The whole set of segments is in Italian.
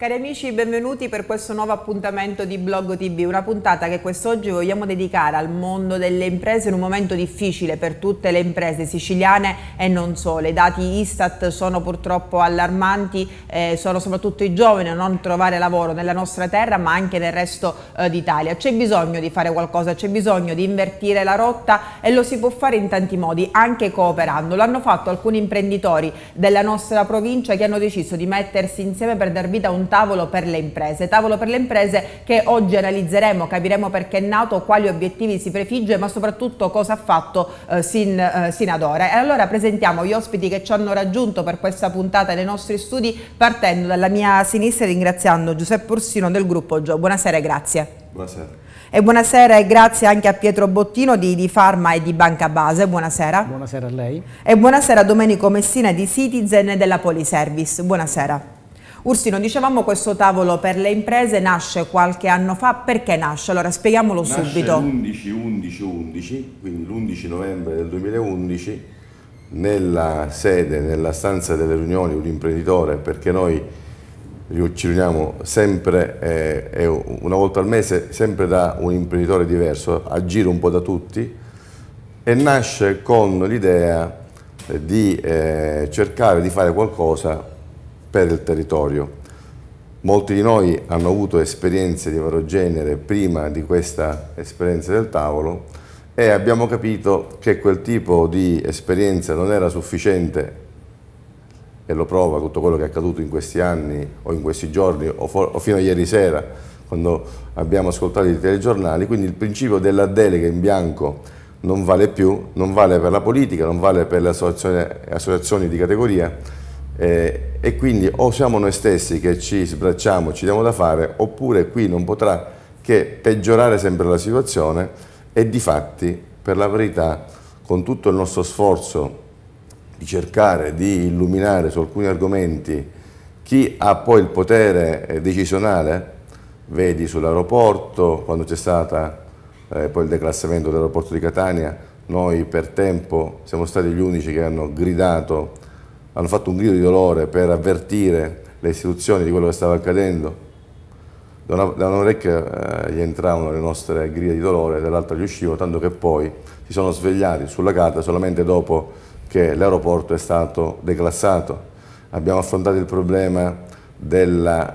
Cari amici, benvenuti per questo nuovo appuntamento di Blog TV, una puntata che quest'oggi vogliamo dedicare al mondo delle imprese in un momento difficile per tutte le imprese siciliane e non solo. I dati Istat sono purtroppo allarmanti, eh, sono soprattutto i giovani a non trovare lavoro nella nostra terra ma anche nel resto eh, d'Italia. C'è bisogno di fare qualcosa, c'è bisogno di invertire la rotta e lo si può fare in tanti modi, anche cooperando. L'hanno fatto alcuni imprenditori della nostra provincia che hanno deciso di mettersi insieme per dar vita a un tavolo per le imprese, tavolo per le imprese che oggi analizzeremo, capiremo perché è nato, quali obiettivi si prefigge, ma soprattutto cosa ha fatto eh, sin, eh, sin, ad ora. E allora presentiamo gli ospiti che ci hanno raggiunto per questa puntata dei nostri studi, partendo dalla mia sinistra e ringraziando Giuseppe Orsino del gruppo Gio. Buonasera e grazie. Buonasera. E buonasera e grazie anche a Pietro Bottino di, di Farma e di Banca Base, buonasera. Buonasera a lei. E buonasera a Domenico Messina di Citizen e della Poliservice, buonasera. Ursino, dicevamo questo tavolo per le imprese nasce qualche anno fa, perché nasce? Allora spieghiamolo nasce subito. l'11-11-11, quindi l'11 novembre del 2011, nella sede, nella stanza delle riunioni, un imprenditore, perché noi ci riuniamo sempre, eh, una volta al mese, sempre da un imprenditore diverso, a giro un po' da tutti, e nasce con l'idea di eh, cercare di fare qualcosa per il territorio. Molti di noi hanno avuto esperienze di vario genere prima di questa esperienza del tavolo e abbiamo capito che quel tipo di esperienza non era sufficiente e lo prova tutto quello che è accaduto in questi anni o in questi giorni o, o fino a ieri sera quando abbiamo ascoltato i telegiornali, quindi il principio della delega in bianco non vale più, non vale per la politica, non vale per le associazioni, associazioni di categoria, eh, e quindi o siamo noi stessi che ci sbracciamo, ci diamo da fare, oppure qui non potrà che peggiorare sempre la situazione e di fatti, per la verità, con tutto il nostro sforzo di cercare di illuminare su alcuni argomenti chi ha poi il potere eh, decisionale, vedi sull'aeroporto, quando c'è stato eh, poi il declassamento dell'aeroporto di Catania, noi per tempo siamo stati gli unici che hanno gridato hanno fatto un grido di dolore per avvertire le istituzioni di quello che stava accadendo. Da, una, da un'orecchia eh, gli entravano le nostre grida di dolore, dall'altra gli uscivano, tanto che poi si sono svegliati sulla carta solamente dopo che l'aeroporto è stato declassato. Abbiamo affrontato il problema della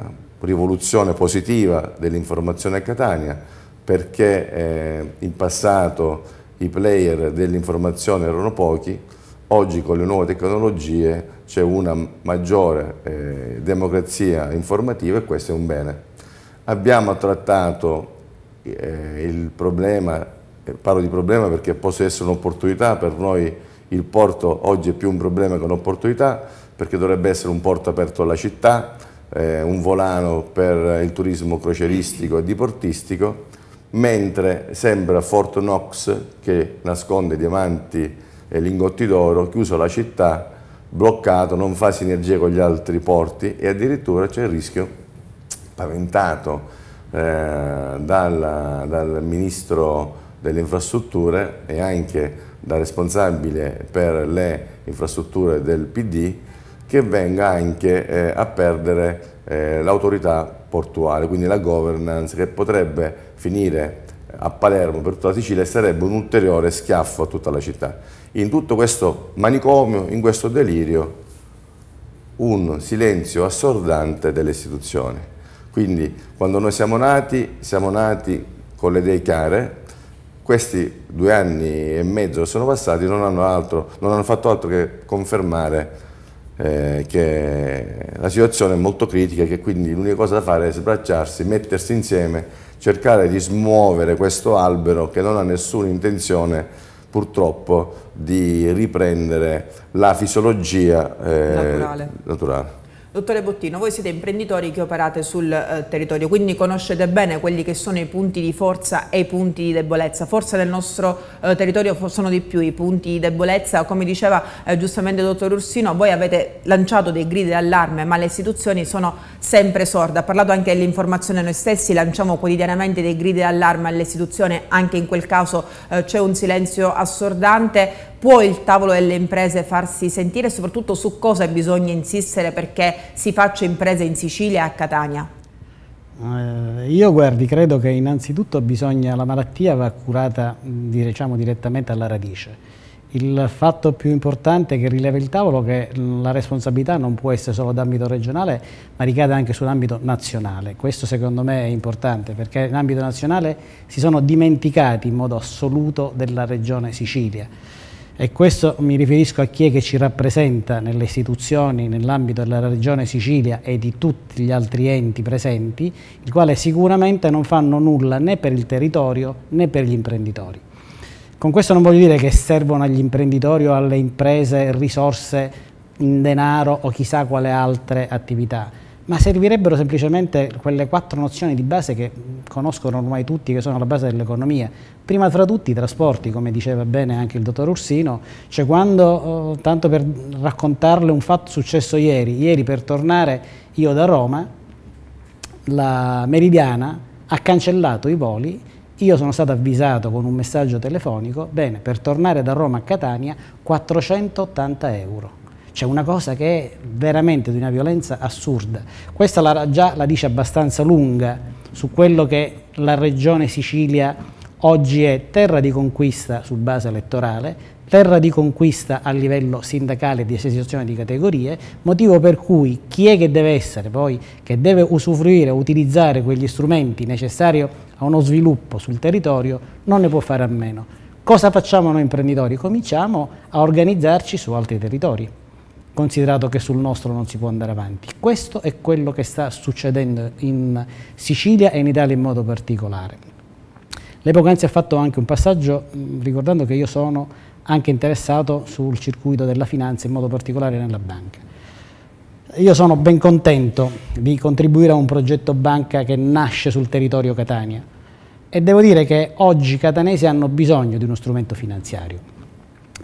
eh, rivoluzione positiva dell'informazione a Catania, perché eh, in passato i player dell'informazione erano pochi, Oggi con le nuove tecnologie c'è una maggiore eh, democrazia informativa e questo è un bene. Abbiamo trattato eh, il problema, eh, parlo di problema perché possa essere un'opportunità, per noi il porto oggi è più un problema che un'opportunità perché dovrebbe essere un porto aperto alla città, eh, un volano per il turismo croceristico e diportistico, mentre sembra Fort Knox che nasconde diamanti e lingotti d'oro, chiuso la città, bloccato, non fa sinergia con gli altri porti e addirittura c'è il rischio paventato eh, dal, dal ministro delle infrastrutture e anche da responsabile per le infrastrutture del PD che venga anche eh, a perdere eh, l'autorità portuale, quindi la governance che potrebbe finire a Palermo per tutta la Sicilia e sarebbe un ulteriore schiaffo a tutta la città in tutto questo manicomio, in questo delirio, un silenzio assordante delle istituzioni. Quindi quando noi siamo nati, siamo nati con le idee chiare, questi due anni e mezzo che sono passati non hanno, altro, non hanno fatto altro che confermare eh, che la situazione è molto critica e che quindi l'unica cosa da fare è sbracciarsi, mettersi insieme, cercare di smuovere questo albero che non ha nessuna intenzione di purtroppo di riprendere la fisiologia eh, naturale. naturale. Dottore Bottino, voi siete imprenditori che operate sul eh, territorio, quindi conoscete bene quelli che sono i punti di forza e i punti di debolezza. Forse nel nostro eh, territorio sono di più i punti di debolezza, come diceva eh, giustamente il dottor Ursino, voi avete lanciato dei gridi d'allarme, ma le istituzioni sono sempre sorde. Ha parlato anche dell'informazione noi stessi, lanciamo quotidianamente dei gridi d'allarme alle istituzioni, anche in quel caso eh, c'è un silenzio assordante può il tavolo delle imprese farsi sentire e soprattutto su cosa bisogna insistere perché si faccia impresa in Sicilia e a Catania? Eh, io guardi, credo che innanzitutto bisogna, la malattia va curata diciamo, direttamente alla radice. Il fatto più importante che rileva il tavolo è che la responsabilità non può essere solo d'ambito regionale, ma ricade anche sull'ambito nazionale. Questo secondo me è importante perché in ambito nazionale si sono dimenticati in modo assoluto della regione Sicilia e questo mi riferisco a chi è che ci rappresenta nelle istituzioni, nell'ambito della Regione Sicilia e di tutti gli altri enti presenti, il quale sicuramente non fanno nulla né per il territorio né per gli imprenditori. Con questo non voglio dire che servono agli imprenditori o alle imprese risorse in denaro o chissà quale altre attività, ma servirebbero semplicemente quelle quattro nozioni di base che conoscono ormai tutti, che sono la base dell'economia. Prima fra tutti i trasporti, come diceva bene anche il dottor Ursino, cioè quando, oh, tanto per raccontarle un fatto successo ieri, ieri per tornare io da Roma, la Meridiana ha cancellato i voli io sono stato avvisato con un messaggio telefonico, bene, per tornare da Roma a Catania 480 euro c'è una cosa che è veramente di una violenza assurda. Questa la, già la dice abbastanza lunga su quello che la regione Sicilia oggi è terra di conquista su base elettorale, terra di conquista a livello sindacale e di associazione di categorie, motivo per cui chi è che deve essere poi, che deve usufruire, utilizzare quegli strumenti necessari a uno sviluppo sul territorio, non ne può fare a meno. Cosa facciamo noi imprenditori? Cominciamo a organizzarci su altri territori considerato che sul nostro non si può andare avanti. Questo è quello che sta succedendo in Sicilia e in Italia in modo particolare. L'epoca anzi ha fatto anche un passaggio mm, ricordando che io sono anche interessato sul circuito della finanza, in modo particolare nella banca. Io sono ben contento di contribuire a un progetto banca che nasce sul territorio Catania e devo dire che oggi i catanesi hanno bisogno di uno strumento finanziario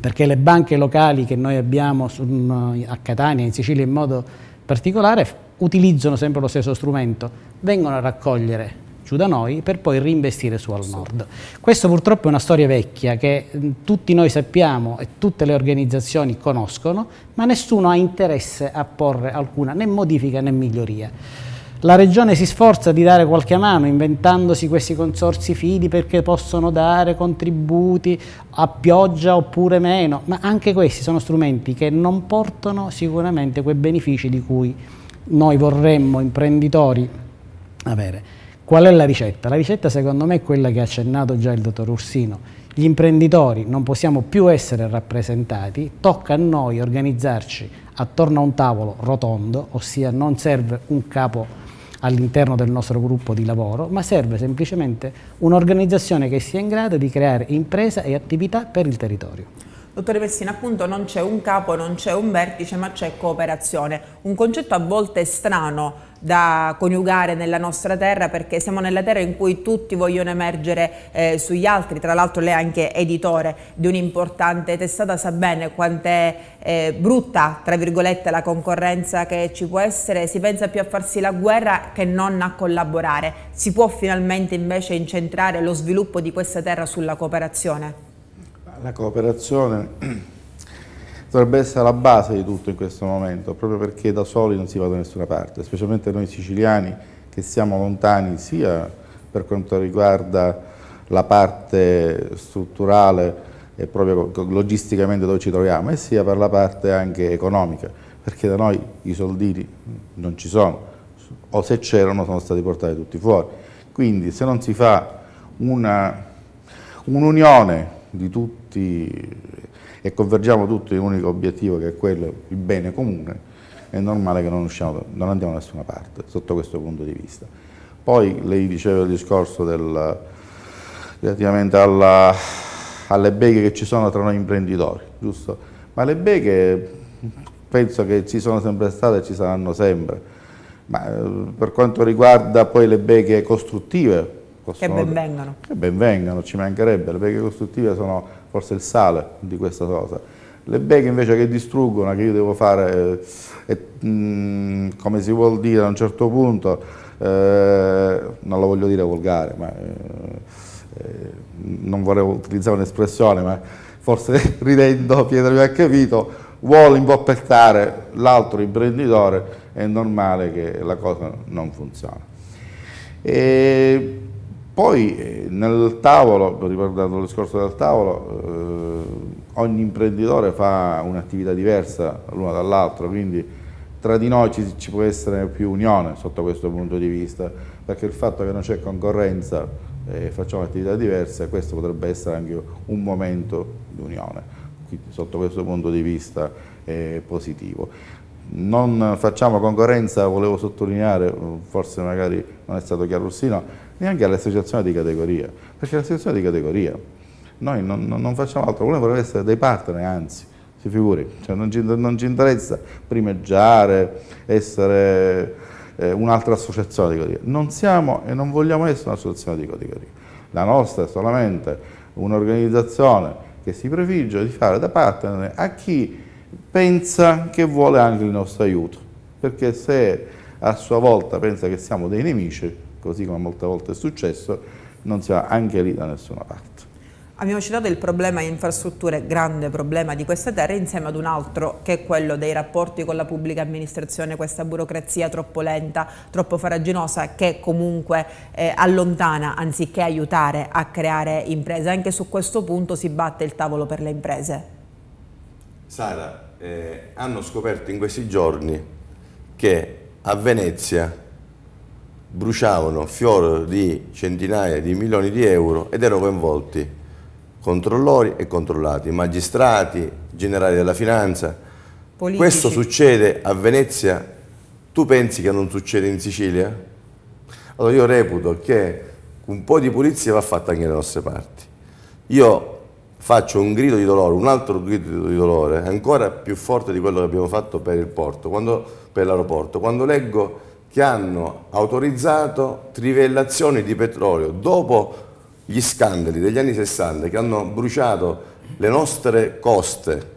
perché le banche locali che noi abbiamo mm, a Catania, in Sicilia in modo particolare, utilizzano sempre lo stesso strumento, vengono a raccogliere giù da noi per poi reinvestire su al nord. Questo purtroppo è una storia vecchia che mm, tutti noi sappiamo e tutte le organizzazioni conoscono, ma nessuno ha interesse a porre alcuna né modifica né miglioria. La Regione si sforza di dare qualche mano inventandosi questi consorsi fidi perché possono dare contributi a pioggia oppure meno, ma anche questi sono strumenti che non portano sicuramente quei benefici di cui noi vorremmo imprenditori avere. Qual è la ricetta? La ricetta secondo me è quella che ha accennato già il dottor Ursino. Gli imprenditori non possiamo più essere rappresentati, tocca a noi organizzarci attorno a un tavolo rotondo, ossia non serve un capo all'interno del nostro gruppo di lavoro, ma serve semplicemente un'organizzazione che sia in grado di creare impresa e attività per il territorio. Dottore Pessina, appunto non c'è un capo, non c'è un vertice, ma c'è cooperazione, un concetto a volte strano da coniugare nella nostra terra perché siamo nella terra in cui tutti vogliono emergere eh, sugli altri, tra l'altro lei è anche editore di un'importante testata, sa bene quant'è eh, brutta, tra virgolette, la concorrenza che ci può essere, si pensa più a farsi la guerra che non a collaborare, si può finalmente invece incentrare lo sviluppo di questa terra sulla cooperazione? La cooperazione dovrebbe essere la base di tutto in questo momento, proprio perché da soli non si va da nessuna parte, specialmente noi siciliani che siamo lontani sia per quanto riguarda la parte strutturale e proprio logisticamente dove ci troviamo, e sia per la parte anche economica, perché da noi i soldini non ci sono, o se c'erano sono stati portati tutti fuori. Quindi se non si fa un'unione un di tutti e convergiamo tutti in un unico obiettivo che è quello, il bene comune, è normale che non, usciamo, non andiamo da nessuna parte sotto questo punto di vista. Poi lei diceva il discorso del, relativamente alla, alle beghe che ci sono tra noi imprenditori, giusto? Ma le beghe penso che ci sono sempre state e ci saranno sempre. Ma eh, per quanto riguarda poi le beghe costruttive, possono, che benvengano. Che benvengano, ci mancherebbe, le beghe costruttive sono forse il sale di questa cosa. Le beghe invece che distruggono, che io devo fare, eh, mh, mm, come si vuol dire a un certo punto, eh, non lo voglio dire volgare, ma eh, eh non vorrei utilizzare un'espressione, ma forse ridendo Pietro mi ha capito, vuole impoppettare l'altro imprenditore, è normale che la cosa non funzioni. E poi eh, nel tavolo, ricordando lo scorso del tavolo, eh, ogni imprenditore fa un'attività diversa l'uno dall'altro, quindi tra di noi ci, ci, può essere più unione sotto questo punto di vista, perché il fatto che non c'è concorrenza e eh, facciamo attività diverse, questo potrebbe essere anche un momento di unione, quindi, sotto questo punto di vista è eh, positivo non facciamo concorrenza, volevo sottolineare, forse magari non è stato chiaro sino, neanche all'associazione di categoria, perché l'associazione di categoria, noi non, non, non facciamo altro, noi vorremmo essere dei partner, anzi, si figuri, cioè non, ci, non, ci, interessa primeggiare, essere eh, un'altra associazione di categoria, non siamo e non vogliamo essere un'associazione di categoria, la nostra è solamente un'organizzazione che si prefigge di fare da partner a chi pensa che vuole anche il nostro aiuto, perché se a sua volta pensa che siamo dei nemici, così come molte volte è successo, non si va anche lì da nessuna parte. Abbiamo citato il problema infrastrutture, grande problema di queste terre, insieme ad un altro che è quello dei rapporti con la pubblica amministrazione, questa burocrazia troppo lenta, troppo faraginosa che comunque eh, allontana anziché aiutare a creare imprese. Anche su questo punto si batte il tavolo per le imprese. Sara, eh, hanno scoperto in questi giorni che a Venezia bruciavano fior di centinaia di milioni di euro ed erano coinvolti controllori e controllati, magistrati, generali della finanza. Politici. Questo succede a Venezia, tu pensi che non succede in Sicilia? Allora io reputo che un po' di pulizia va fatta anche dalle nostre parti. Io faccio un grido di dolore, un altro grido di dolore, ancora più forte di quello che abbiamo fatto per il quando, per l'aeroporto. Quando leggo che hanno autorizzato trivellazioni di petrolio dopo gli scandali degli anni 60 che hanno bruciato le nostre coste,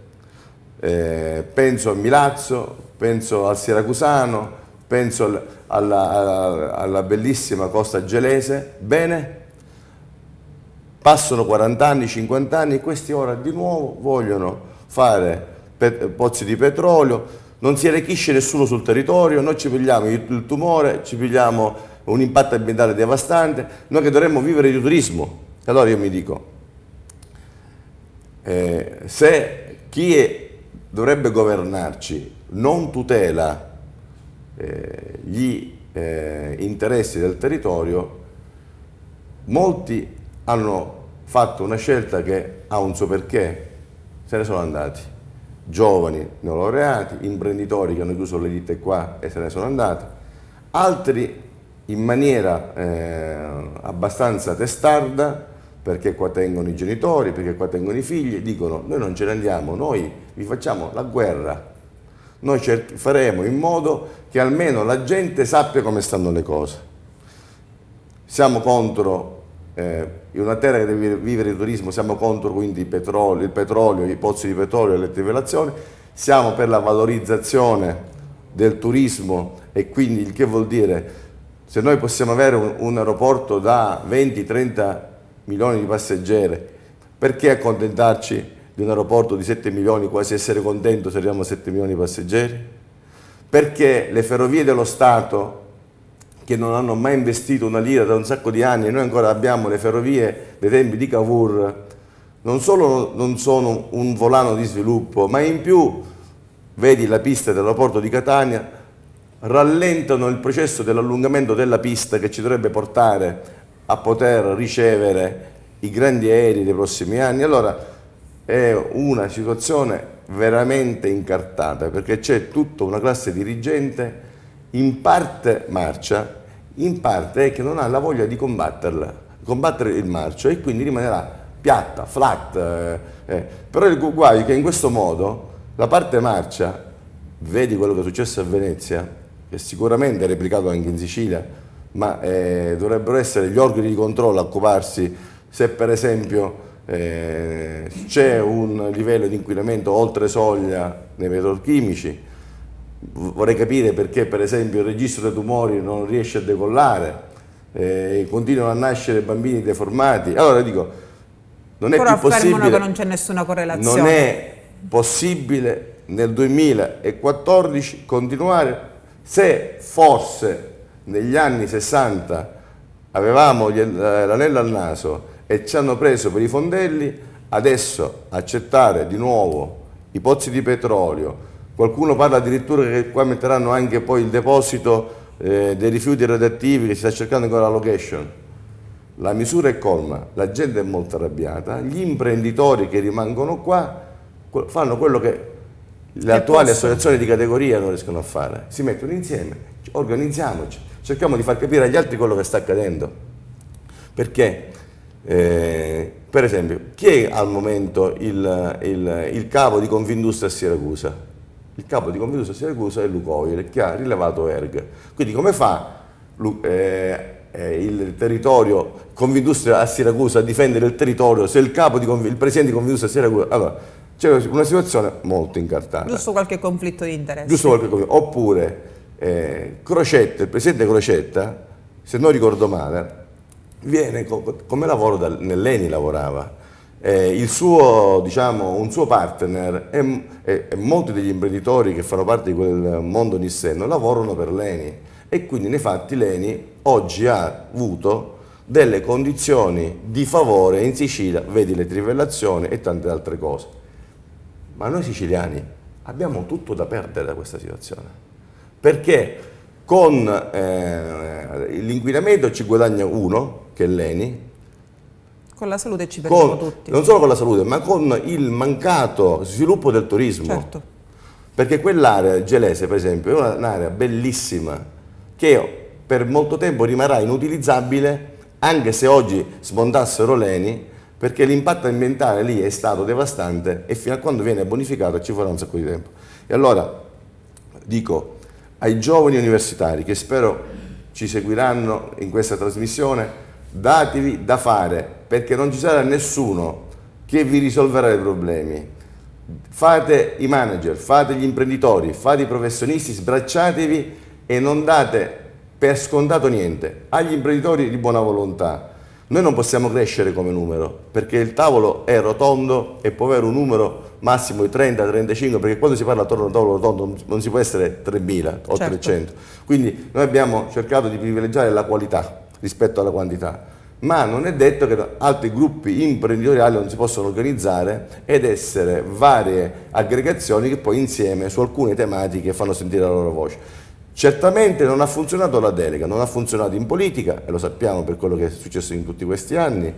eh, penso a Milazzo, penso al Siracusano, penso al, alla, alla, alla, bellissima costa gelese, bene, passano 40 anni, 50 anni e questi ora di nuovo vogliono fare pozzi di petrolio, non si arricchisce nessuno sul territorio, noi ci pigliamo il tumore, ci pigliamo un impatto ambientale devastante, noi che dovremmo vivere di turismo. Allora io mi dico, eh, se chi è, dovrebbe governarci non tutela eh, gli eh, interessi del territorio, molti hanno fatto una scelta che ha un suo perché, se ne sono andati giovani neolaureati, imprenditori che hanno chiuso le ditte qua e se ne sono andati, altri in maniera eh, abbastanza testarda perché qua tengono i genitori, perché qua tengono i figli, dicono noi non ce ne andiamo, noi vi facciamo la guerra, noi faremo in modo che almeno la gente sappia come stanno le cose. Siamo contro eh, in una terra che deve vivere il turismo siamo contro quindi il petrolio, il petrolio i pozzi di petrolio e le trivelazioni, siamo per la valorizzazione del turismo e quindi il che vuol dire se noi possiamo avere un, un aeroporto da 20-30 milioni di passeggeri, perché accontentarci di un aeroporto di 7 milioni, quasi essere contento se arriviamo a 7 milioni di passeggeri? Perché le ferrovie dello Stato che non hanno mai investito una lira da un sacco di anni e noi ancora abbiamo le ferrovie dei tempi di Cavour, non solo non sono un volano di sviluppo, ma in più, vedi la pista dell'aeroporto di Catania, rallentano il processo dell'allungamento della pista che ci dovrebbe portare a poter ricevere i grandi aerei dei prossimi anni. Allora è una situazione veramente incartata perché c'è tutta una classe dirigente in parte marcia, in parte è che non ha la voglia di combatterla, combattere il marcio e quindi rimanerà piatta, flat. Eh, eh. Però il guai è che in questo modo la parte marcia, vedi quello che è successo a Venezia, che sicuramente è replicato anche in Sicilia, ma eh, dovrebbero essere gli organi di controllo a occuparsi se per esempio eh, c'è un livello di inquinamento oltre soglia nei petrolchimici, vorrei capire perché per esempio il registro dei tumori non riesce a decollare, eh, continuano a nascere bambini deformati. Allora dico, non è Però più possibile... che non c'è nessuna correlazione. Non è possibile nel 2014 continuare se forse negli anni 60 avevamo eh, l'anello al naso e ci hanno preso per i fondelli, adesso accettare di nuovo i pozzi di petrolio, Qualcuno parla addirittura che qua metteranno anche poi il deposito eh, dei rifiuti radioattivi che si sta cercando ancora la location. La misura è colma, la gente è molto arrabbiata, gli imprenditori che rimangono qua fanno quello che le attuali associazioni di categoria non riescono a fare. Si mettono insieme, organizziamoci, cerchiamo di far capire agli altri quello che sta accadendo. Perché, eh, per esempio, chi è al momento il, il, il capo di Confindustria a Siracusa? il capo di Confindustria Siracusa è Lucoil, che ha rilevato ERG. Quindi come fa eh, eh, il territorio, Confindustria a Siracusa a difendere il territorio se il, di il presidente di Confindustria a Siracusa... Allora, c'è una situazione molto incartata. Giusto qualche conflitto di interesse. Giusto qualche conflitto. Oppure eh, Crocetta, il presidente Crocetta, se non ricordo male, viene co come lavoro, da, nell'ENI lavorava, eh, suo, diciamo, un suo partner e, e, e, molti degli imprenditori che fanno parte di quel mondo nissenno lavorano per Leni e quindi nei fatti Leni oggi ha avuto delle condizioni di favore in Sicilia, vedi le trivellazioni e tante altre cose. Ma noi siciliani abbiamo tutto da perdere da questa situazione, perché con eh, l'inquinamento ci guadagna uno, che è Leni, con la salute ci perdiamo tutti. Non solo con la salute, ma con il mancato sviluppo del turismo. Certo. Perché quell'area gelese, per esempio, è un'area bellissima che per molto tempo rimarrà inutilizzabile anche se oggi smontassero l'ENI, perché l'impatto ambientale lì è stato devastante e fino a quando viene bonificato ci vorrà un sacco di tempo. E allora dico ai giovani universitari che spero ci seguiranno in questa trasmissione, datevi da fare perché non ci sarà nessuno che vi risolverà i problemi. Fate i manager, fate gli imprenditori, fate i professionisti, sbracciatevi e non date per scontato niente agli imprenditori di buona volontà. Noi non possiamo crescere come numero perché il tavolo è rotondo e può avere un numero massimo di 30-35 perché quando si parla attorno a un tavolo rotondo non si può essere 3.000 o certo. 300. Quindi noi abbiamo cercato di privilegiare la qualità rispetto alla quantità, ma non è detto che altri gruppi imprenditoriali non si possano organizzare ed essere varie aggregazioni che poi insieme su alcune tematiche fanno sentire la loro voce. Certamente non ha funzionato la delega, non ha funzionato in politica, e lo sappiamo per quello che è successo in tutti questi anni,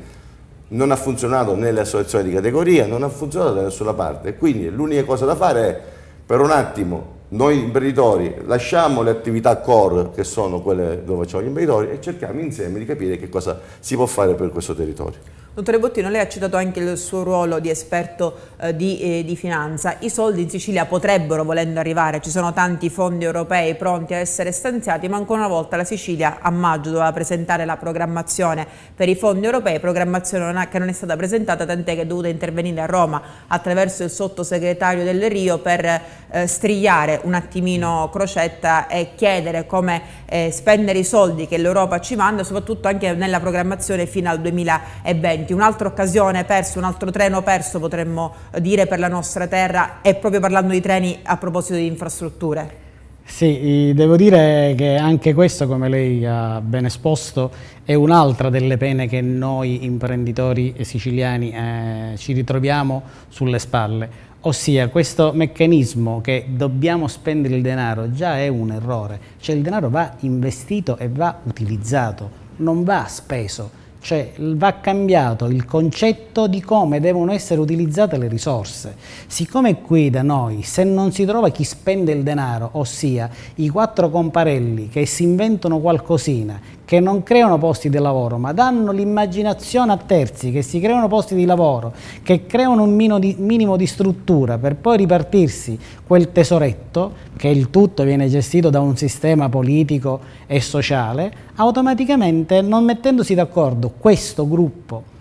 non ha funzionato nelle associazioni di categoria, non ha funzionato da nessuna parte. Quindi l'unica cosa da fare è per un attimo noi imprenditori lasciamo le attività core, che sono quelle dove facciamo gli imprenditori, e cerchiamo insieme di capire che cosa si può fare per questo territorio. Dottore Bottino, lei ha citato anche il suo ruolo di esperto eh, di, eh, di, finanza. I soldi in Sicilia potrebbero, volendo arrivare, ci sono tanti fondi europei pronti a essere stanziati, ma ancora una volta la Sicilia a maggio doveva presentare la programmazione per i fondi europei, programmazione non ha, che non è stata presentata, tant'è che è dovuta intervenire a Roma attraverso il sottosegretario del Rio per eh, strigliare un attimino crocetta e chiedere come eh, spendere i soldi che l'Europa ci manda, soprattutto anche nella programmazione fino al 2020. 2020. Un'altra occasione persa, un altro treno perso potremmo eh, dire per la nostra terra e proprio parlando di treni a proposito di infrastrutture. Sì, devo dire che anche questo, come lei ha ben esposto, è un'altra delle pene che noi imprenditori siciliani eh, ci ritroviamo sulle spalle. Ossia, questo meccanismo che dobbiamo spendere il denaro già è un errore, cioè il denaro va investito e va utilizzato, non va speso cioè va cambiato il concetto di come devono essere utilizzate le risorse. Siccome qui da noi se non si trova chi spende il denaro, ossia i quattro comparelli che si inventano qualcosina, che non creano posti di lavoro, ma danno l'immaginazione a terzi che si creano posti di lavoro, che creano un minimo di, minimo di struttura per poi ripartirsi quel tesoretto, che il tutto viene gestito da un sistema politico e sociale, automaticamente non mettendosi d'accordo questo gruppo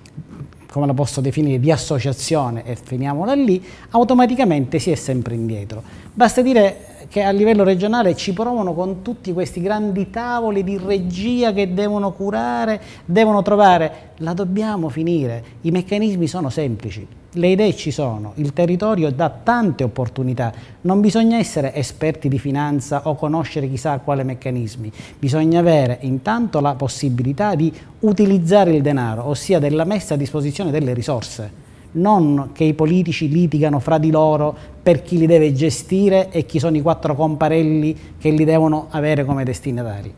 come la posso definire, di associazione e finiamola lì, automaticamente si è sempre indietro. Basta dire che a livello regionale ci provano con tutti questi grandi tavoli di regia che devono curare, devono trovare, la dobbiamo finire, i meccanismi sono semplici, le idee ci sono, il territorio dà tante opportunità, non bisogna essere esperti di finanza o conoscere chissà quale meccanismi, bisogna avere intanto la possibilità di utilizzare il denaro, ossia della messa a disposizione delle risorse non che i politici litigano fra di loro per chi li deve gestire e chi sono i quattro comparelli che li devono avere come destinatari.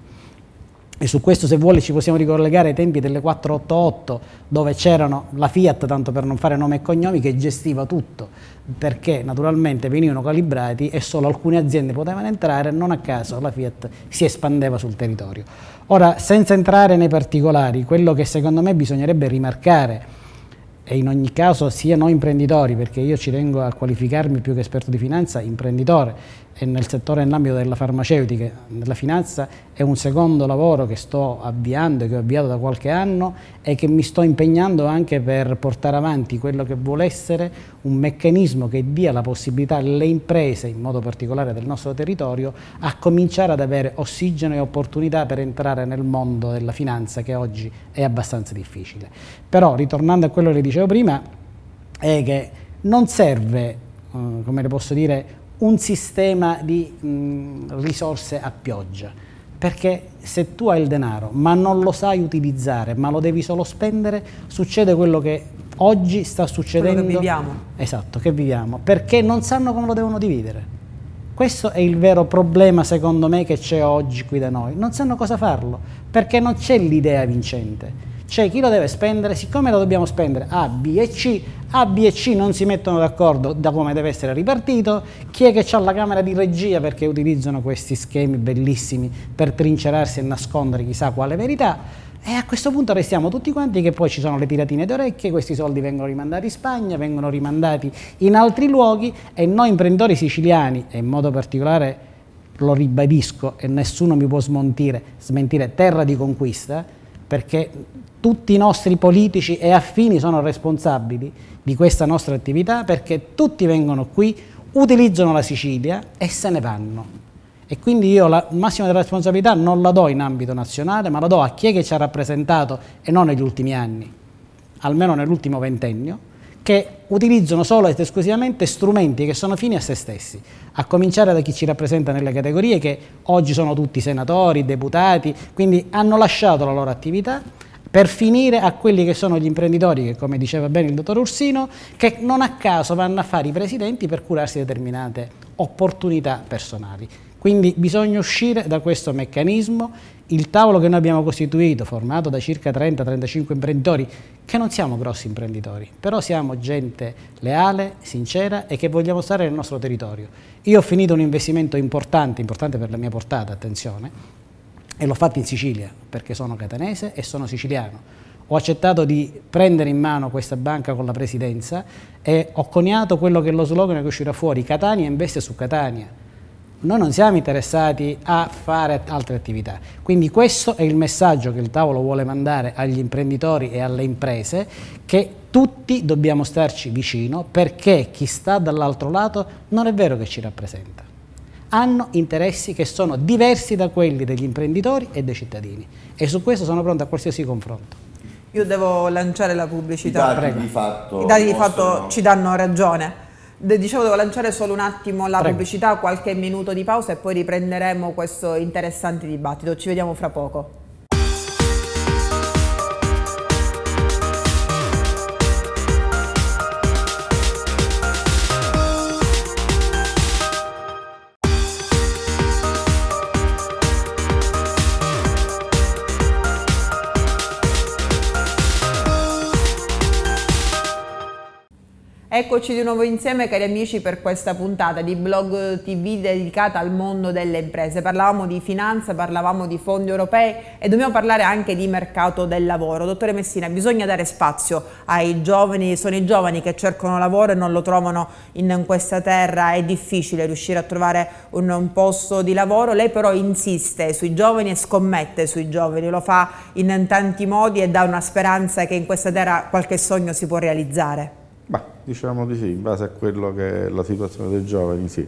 E su questo se vuole ci possiamo ricollegare ai tempi delle 488 dove c'erano la Fiat, tanto per non fare nome e cognomi, che gestiva tutto, perché naturalmente venivano calibrati e solo alcune aziende potevano entrare, non a caso la Fiat si espandeva sul territorio. Ora, senza entrare nei particolari, quello che secondo me bisognerebbe rimarcare e in ogni caso siano imprenditori, perché io ci tengo a qualificarmi più che esperto di finanza, imprenditore, e nel settore nell'ambito della farmaceutica, della finanza, è un secondo lavoro che sto avviando, e che ho avviato da qualche anno e che mi sto impegnando anche per portare avanti quello che vuole essere un meccanismo che dia la possibilità alle imprese, in modo particolare del nostro territorio, a cominciare ad avere ossigeno e opportunità per entrare nel mondo della finanza che oggi è abbastanza difficile. Però, ritornando a quello che dicevo prima, è che non serve, eh, come le posso dire, un sistema di mh, mm, risorse a pioggia, perché se tu hai il denaro ma non lo sai utilizzare, ma lo devi solo spendere, succede quello che oggi sta succedendo. Quello che viviamo. Esatto, che viviamo, perché non sanno come lo devono dividere. Questo è il vero problema, secondo me, che c'è oggi qui da noi. Non sanno cosa farlo, perché non c'è l'idea vincente c'è cioè, chi lo deve spendere, siccome lo dobbiamo spendere A, B e C, A, B e C non si mettono d'accordo da come deve essere ripartito, chi è che ha la camera di regia perché utilizzano questi schemi bellissimi per trincerarsi e nascondere chissà quale verità, e a questo punto restiamo tutti quanti che poi ci sono le tiratine d'orecchie, questi soldi vengono rimandati in Spagna, vengono rimandati in altri luoghi e noi imprenditori siciliani, e in modo particolare lo ribadisco e nessuno mi può smentire, terra di conquista, perché tutti i nostri politici e affini sono responsabili di questa nostra attività perché tutti vengono qui, utilizzano la Sicilia e se ne vanno. E quindi io la massima della responsabilità non la do in ambito nazionale, ma la do a chi è che ci ha rappresentato, e non negli ultimi anni, almeno nell'ultimo ventennio, che utilizzano solo ed esclusivamente strumenti che sono fini a se stessi, a cominciare da chi ci rappresenta nelle categorie, che oggi sono tutti senatori, deputati, quindi hanno lasciato la loro attività per finire a quelli che sono gli imprenditori che, come diceva bene il dottor Ursino, che non a caso vanno a fare i presidenti per curarsi determinate opportunità personali. Quindi bisogna uscire da questo meccanismo. Il tavolo che noi abbiamo costituito, formato da circa 30-35 imprenditori, che non siamo grossi imprenditori, però siamo gente leale, sincera e che vogliamo stare nel nostro territorio. Io ho finito un investimento importante, importante per la mia portata, attenzione, e l'ho fatto in Sicilia perché sono catanese e sono siciliano. Ho accettato di prendere in mano questa banca con la presidenza e ho coniato quello che è lo slogan che uscirà fuori, Catania investe su Catania. Noi non siamo interessati a fare altre attività. Quindi questo è il messaggio che il tavolo vuole mandare agli imprenditori e alle imprese che tutti dobbiamo starci vicino perché chi sta dall'altro lato non è vero che ci rappresenta hanno interessi che sono diversi da quelli degli imprenditori e dei cittadini e su questo sono pronto a qualsiasi confronto. Io devo lanciare la pubblicità. I dati di fatto, I dati di fatto ci danno ragione. Dicevo, devo lanciare solo un attimo la Prego. pubblicità, qualche minuto di pausa e poi riprenderemo questo interessante dibattito. Ci vediamo fra poco. Eccoci di nuovo insieme cari amici per questa puntata di blog tv dedicata al mondo delle imprese. Parlavamo di finanza, parlavamo di fondi europei e dobbiamo parlare anche di mercato del lavoro. Dottore Messina, bisogna dare spazio ai giovani, sono i giovani che cercano lavoro e non lo trovano in questa terra, è difficile riuscire a trovare un, un posto di lavoro. Lei però insiste sui giovani e scommette sui giovani, lo fa in tanti modi e dà una speranza che in questa terra qualche sogno si può realizzare. Diciamo di sì, in base a quello che è la situazione dei giovani, sì.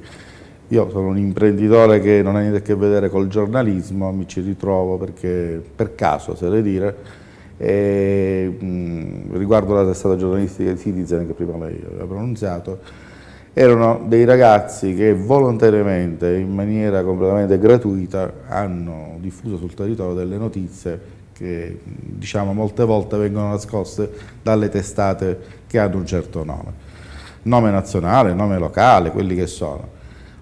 Io sono un imprenditore che non ha niente a che vedere col giornalismo, mi ci ritrovo perché per caso, se le dire, e, mh, riguardo la testata giornalistica di Citizen che prima lei aveva pronunciato, erano dei ragazzi che volontariamente, in maniera completamente gratuita, hanno diffuso sul territorio delle notizie che diciamo molte volte vengono nascoste dalle testate che hanno un certo nome, nome nazionale, nome locale, quelli che sono.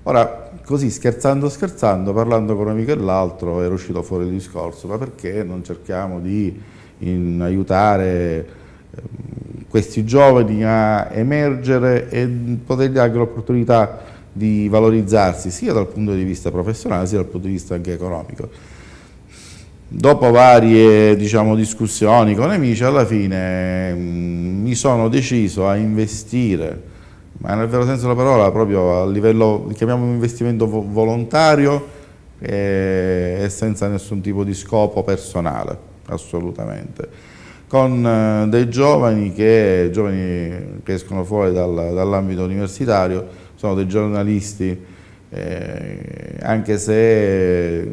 Ora, così scherzando scherzando, parlando con un amico e l'altro, era uscito fuori il discorso, ma perché non cerchiamo di in, aiutare ehm, questi giovani a emergere e potergli dare l'opportunità di valorizzarsi sia dal punto di vista professionale sia dal punto di vista anche economico dopo varie diciamo, discussioni con amici, alla fine mh, mm, mi sono deciso a investire, ma nel vero senso della parola, proprio a livello, chiamiamo investimento volontario e, e senza nessun tipo di scopo personale, assolutamente. Con eh, dei giovani che, giovani che, escono fuori dal, dall'ambito universitario, sono dei giornalisti, eh, anche se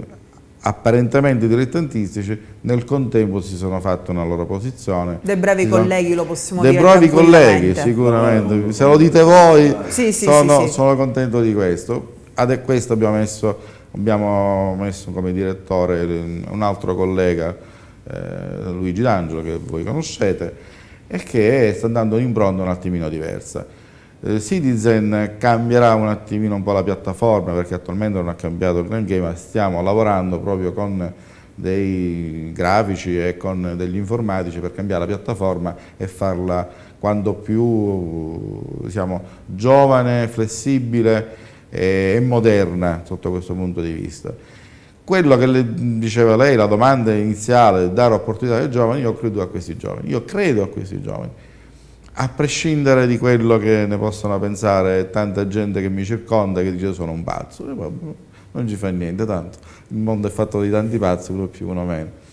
apparentemente dilettantistici, nel contempo si sono fatti una loro posizione. Dei bravi colleghi lo possiamo dire. Dei bravi colleghi sicuramente, se lo dite voi sì, sì, sono, sì, sono, contento di questo. Ad questo abbiamo messo, abbiamo messo come direttore un altro collega, eh, Luigi D'Angelo, che voi conoscete, e che sta dando un'impronta un attimino diversa eh, Citizen cambierà un attimino un po' la piattaforma perché attualmente non ha cambiato il game, ma stiamo lavorando proprio con dei grafici e con degli informatici per cambiare la piattaforma e farla quanto più diciamo, giovane, flessibile e moderna sotto questo punto di vista. Quello che le diceva lei, la domanda iniziale, dare opportunità ai giovani, io credo a questi giovani, io credo a questi giovani a prescindere di quello che ne possono pensare tanta gente che mi circonda che dice sono un pazzo, non ci fa niente tanto, il mondo è fatto di tanti pazzi, uno più uno meno.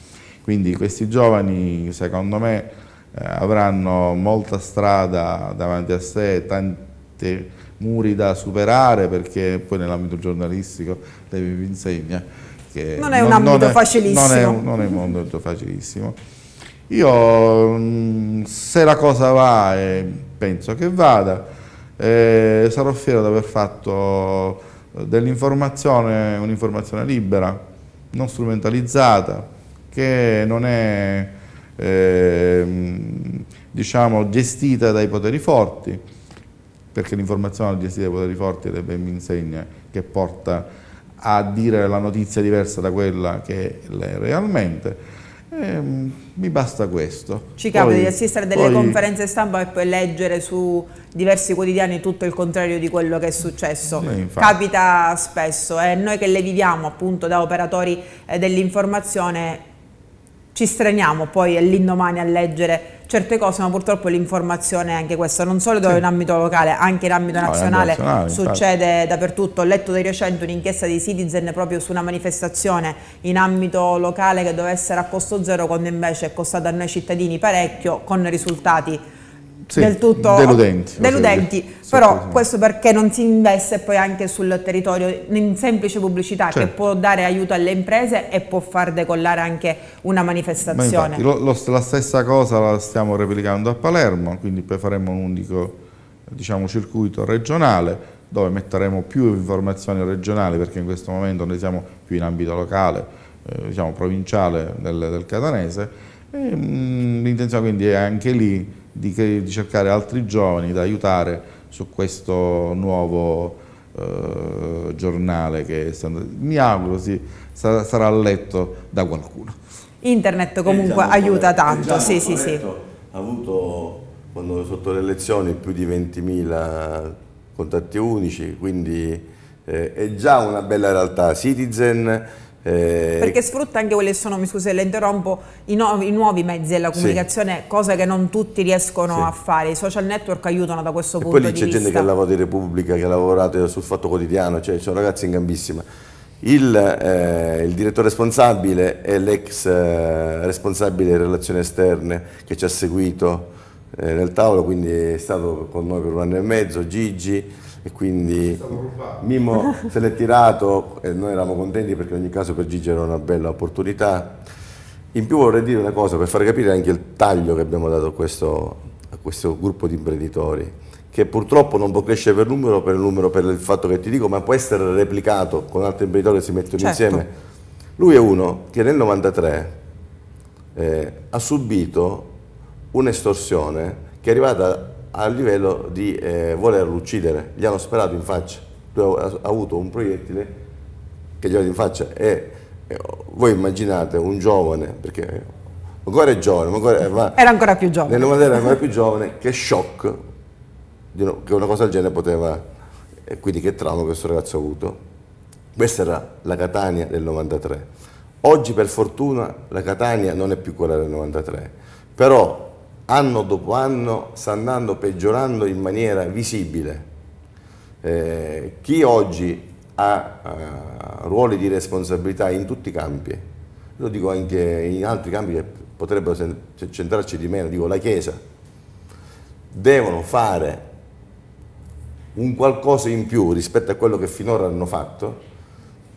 Quindi questi giovani secondo me eh, avranno molta strada davanti a sé, tanti muri da superare perché poi nell'ambito giornalistico lei vi insegna che non è un non, ambito non è, facilissimo. Non è, non è un mondo facilissimo. Io mm, se la cosa va e eh, penso che vada, eh, sarò fiero di aver fatto eh, dell'informazione un'informazione libera, non strumentalizzata, che non è eh, diciamo, gestita dai poteri forti, perché l'informazione gestita dai poteri forti è ben mi insegna che porta a dire la notizia diversa da quella che è realmente eh, mi basta questo. Ci capita di assistere a delle poi... conferenze stampa e poi leggere su diversi quotidiani tutto il contrario di quello che è successo. Eh, capita spesso e eh, noi che le viviamo appunto da operatori eh, dell'informazione ci straniamo poi all'indomani a leggere certe cose, ma purtroppo l'informazione è anche questa, non solo sì. in ambito locale, anche in ambito no, nazionale, nazionale, succede infatti. dappertutto. Ho letto di recente un'inchiesta di Citizen proprio su una manifestazione in ambito locale che doveva essere a costo zero, quando invece è costata a noi cittadini parecchio, con risultati sì, del tutto deludenti. deludenti. Però questo perché non si investe poi anche sul territorio in semplice pubblicità certo. che può dare aiuto alle imprese e può far decollare anche una manifestazione. infatti, lo, lo, la stessa cosa la stiamo replicando a Palermo, quindi poi faremo un unico diciamo, circuito regionale dove metteremo più informazioni regionali perché in questo momento noi siamo più in ambito locale, eh, diciamo provinciale del, del catanese. Mm, l'intenzione quindi è anche lì di, di cercare altri giovani da aiutare su questo nuovo eh, giornale che mi auguro sì, sarà, sarà, letto da qualcuno. Internet comunque esatto, aiuta eh, tanto, esatto, sì sì sì. Ha avuto quando, sotto le elezioni più di 20.000 contatti unici, quindi eh, è già una bella realtà. Citizen eh, Perché sfrutta anche quelli che sono, mi scusi le interrompo, i, no, i, nuovi mezzi della comunicazione, sì. cosa che non tutti riescono sì. a fare. I social network aiutano da questo e punto di vista. Poi lì c'è gente che ha lavorato in Repubblica, che ha lavorato sul Fatto Quotidiano, cioè sono ragazzi in gambissima. Il, eh, il direttore responsabile è l'ex eh, responsabile relazioni esterne che ci ha seguito eh, nel tavolo, quindi è stato con noi per un anno e mezzo, Gigi e quindi Mimmo se l'è tirato e noi eravamo contenti perché in ogni caso per Gigi era una bella opportunità. In più vorrei dire una cosa per far capire anche il taglio che abbiamo dato a questo, a questo gruppo di imprenditori che purtroppo non può crescere per numero, per numero, per il fatto che ti dico, ma può essere replicato con altri imprenditori che si mettono certo. insieme. Lui è uno che nel 93 eh, ha subito un'estorsione che è arrivata a livello di eh, volerlo uccidere. Gli hanno sperato in faccia, lui ha, avuto un proiettile che gli ha in faccia e eh, voi immaginate un giovane, perché ancora è giovane, ancora, ma era ancora più giovane, nel 90 era ancora più giovane, che shock uno, che una cosa del genere poteva, e eh, quindi che trauma questo ragazzo ha avuto. Questa era la Catania del 93. Oggi per fortuna la Catania non è più quella del 93, però anno dopo anno sta andando peggiorando in maniera visibile. Eh, chi oggi ha eh, ruoli di responsabilità in tutti i campi, lo dico anche in altri campi che potrebbero centrarci di meno, dico la Chiesa, devono fare un qualcosa in più rispetto a quello che finora hanno fatto,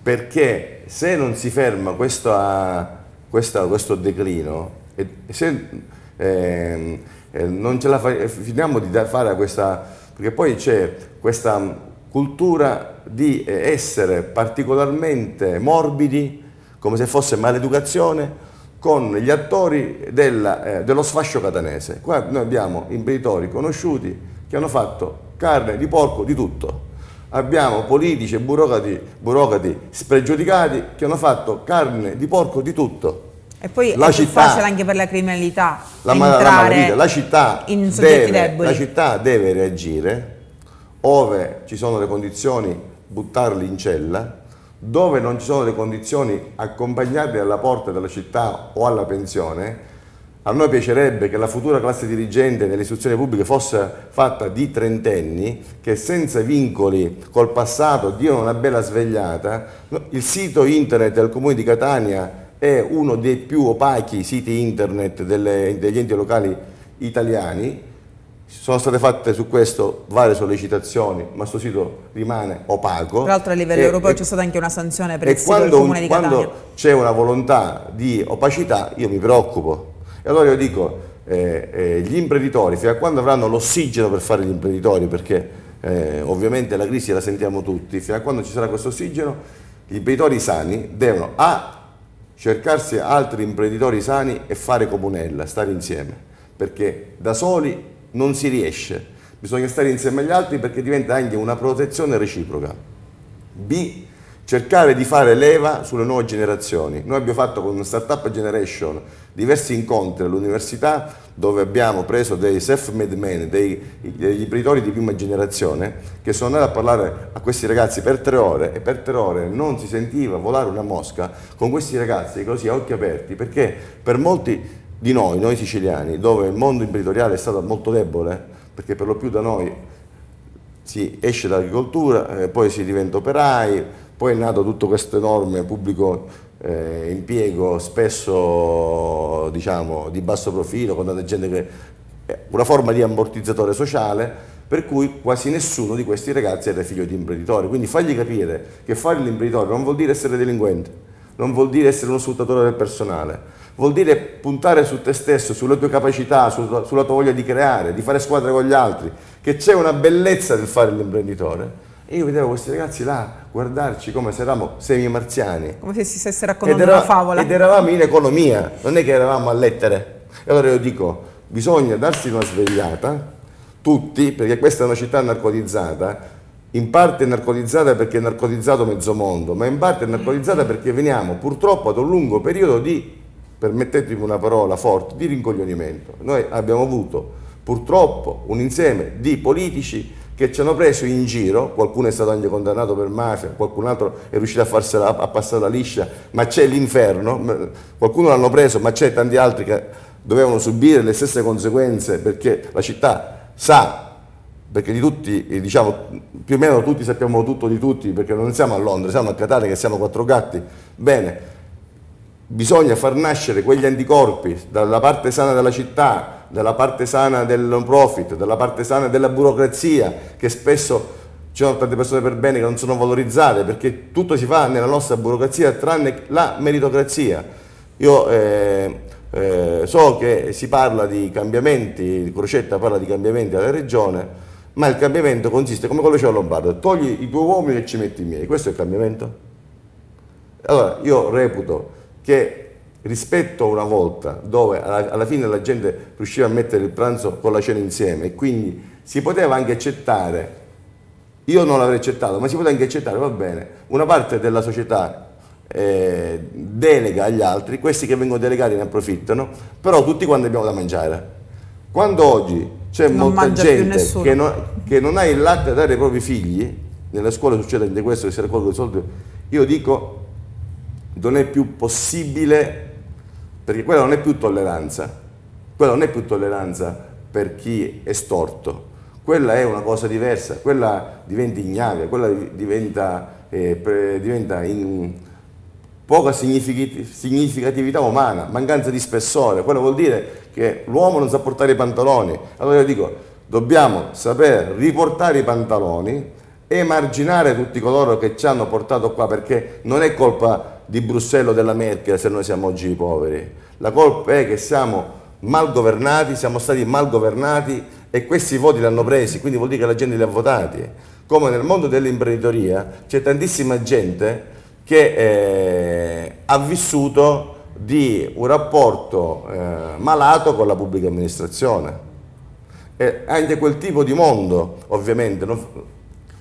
perché se non si ferma questa, eh, questa, questo declino, se Ehm, eh, non ce la eh, finiamo di fare a questa, perché poi c'è questa cultura di eh, essere particolarmente morbidi, come se fosse maleducazione, con gli attori della, eh, dello sfascio catanese. Qua noi abbiamo imprenditori conosciuti che hanno fatto carne di porco di tutto. Abbiamo politici e burocrati, burocrati spregiudicati che hanno fatto carne di porco di tutto e poi la è città, più facile anche per la criminalità la, entrare la, la città in soggetti deve, deboli. La città deve reagire dove ci sono le condizioni buttarli in cella, dove non ci sono le condizioni accompagnarli alla porta della città o alla pensione. A noi piacerebbe che la futura classe dirigente nelle istituzioni pubbliche fosse fatta di trentenni che senza vincoli col passato diano una bella svegliata. Il sito internet del comune di Catania è uno dei più opachi siti internet delle, degli enti locali italiani. Sono state fatte su questo varie sollecitazioni, ma questo sito rimane opaco. Tra l'altro a livello e, europeo c'è stata anche una sanzione per il sito quando, del Comune di Catania. Quando c'è una volontà di opacità io mi preoccupo. E allora io dico, eh, eh, gli imprenditori, fino a quando avranno l'ossigeno per fare gli imprenditori, perché eh, ovviamente la crisi la sentiamo tutti, fino a quando ci sarà questo ossigeno, gli imprenditori sani devono A cercarsi altri imprenditori sani e fare comunella, stare insieme, perché da soli non si riesce, bisogna stare insieme agli altri perché diventa anche una protezione reciproca. B cercare di fare leva sulle nuove generazioni. Noi abbiamo fatto con Startup Generation diversi incontri all'università dove abbiamo preso dei self-made men, dei, degli imprenditori di prima generazione, che sono andati a parlare a questi ragazzi per tre ore e per tre ore non si sentiva volare una mosca con questi ragazzi così a occhi aperti, perché per molti di noi, noi siciliani, dove il mondo imprenditoriale è stato molto debole, perché per lo più da noi si esce dall'agricoltura, eh, poi si diventa operai, poi è nato tutto questo enorme pubblico eh, impiego, spesso diciamo, di basso profilo, con tanta gente che una forma di ammortizzatore sociale per cui quasi nessuno di questi ragazzi era figlio di imprenditore. Quindi fagli capire che fare l'imprenditore non vuol dire essere delinquente, non vuol dire essere uno sfruttatore del personale, vuol dire puntare su te stesso, sulle tue capacità, sulla tua voglia di creare, di fare squadra con gli altri, che c'è una bellezza del fare l'imprenditore. E io vedevo questi ragazzi là, guardarci come se eravamo semi-marziani. Come se si stesse raccontando era, una favola. Ed eravamo in economia, non è che eravamo a lettere. E allora io dico, bisogna darsi una svegliata, tutti, perché questa è una città narcotizzata, in parte narcotizzata perché è narcotizzato mezzo mondo, ma in parte narcotizzata perché veniamo purtroppo ad un lungo periodo di, permettetemi una parola forte, di rincoglionimento. Noi abbiamo avuto purtroppo un insieme di politici che ci hanno preso in giro, qualcuno è stato anche condannato per mafia, qualcun altro è riuscito a, farsela, a passarla liscia, ma c'è l'inferno, qualcuno l'hanno preso, ma c'è tanti altri che dovevano subire le stesse conseguenze perché la città sa perché di tutti, diciamo, più o meno tutti sappiamo tutto di tutti, perché non siamo a Londra, siamo a Catania che siamo quattro gatti. Bene, bisogna far nascere quegli anticorpi dalla parte sana della città, della parte sana del non profit, della parte sana della burocrazia, che spesso ci sono tante persone per bene che non sono valorizzate perché tutto si fa nella nostra burocrazia tranne la meritocrazia. Io eh, eh, so che si parla di cambiamenti, Crocetta parla di cambiamenti alla regione, ma il cambiamento consiste, come quello c'è a Lombardo, togli i tuoi uomini e ci metti i miei, questo è il cambiamento. Allora io reputo che rispetto a una volta dove alla, alla fine la gente riusciva a mettere il pranzo con la cena insieme e quindi si poteva anche accettare, io non l'avrei accettato, ma si poteva anche accettare, va bene, una parte della società eh, delega agli altri, questi che vengono delegati ne approfittano, però tutti quanti abbiamo da mangiare. Quando oggi c'è non molta gente che non, che non, ha il latte da dare ai propri figli, nelle scuole succede anche questo, che si raccolgono i soldi, io dico non è più possibile perché quella non è più tolleranza, quella non è più tolleranza per chi è storto, quella è una cosa diversa, quella diventa ignavia, quella diventa, eh, pre, diventa in poca significatività umana, mancanza di spessore, quello vuol dire che l'uomo non sa portare i pantaloni, allora io dico dobbiamo saper riportare i pantaloni, emarginare tutti coloro che ci hanno portato qua perché non è colpa di Bruxelles o della Merkel se noi siamo oggi poveri. La colpa è che siamo mal governati, siamo stati mal governati e questi voti li hanno presi, quindi vuol dire che la gente li ha votati. Come nel mondo dell'imprenditoria c'è tantissima gente che eh, ha vissuto di un rapporto eh, malato con la pubblica amministrazione. E anche quel tipo di mondo ovviamente non,